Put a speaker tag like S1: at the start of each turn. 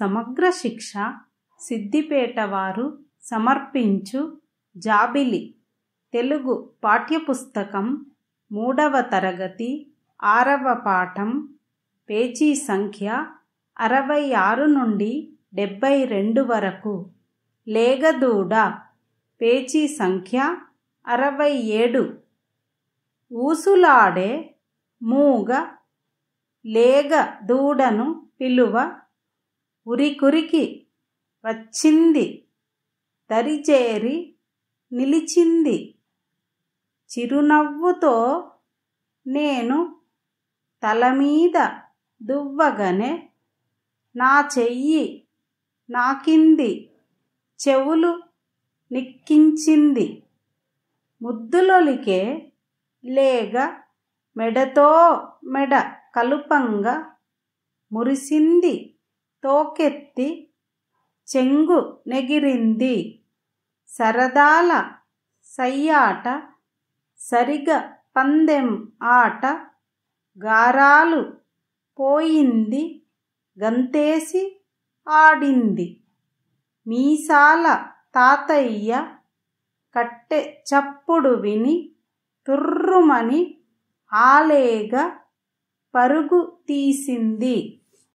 S1: సమగ్ర శిక్ష సిద్దిపేట వారు సమర్పించు జాబిలి తెలుగు పాఠ్యపుస్తకం మూడవ తరగతి ఆరవ పాఠం పేజీ సంఖ్య అరవై ఆరు నుండి డెబ్బై రెండు వరకు లేగదూడ పేజీ సంఖ్య అరవై ఏడు ఊసులాడే మూగ లేగ దూడను పిలువ ఉరికురికి వచ్చింది దరిచేరి నిలిచింది చిరునవ్వుతో నేను తలమీద దువ్వగనే నా చెయ్యి నాకింది చెవులు నిక్కించింది ముద్దులొలికే లేగ మెడతో మెడ కలుపంగా మురిసింది తోకెత్తి చెంగు నెగిరింది సరదాల సయ్యాట సరిగ పందెం ఆట గారాలు పోయింది గంతేసి ఆడింది మీసాల తాతయ్య కట్టె చప్పుడు విని తుర్రుమని ఆలేగ పరుగు తీసింది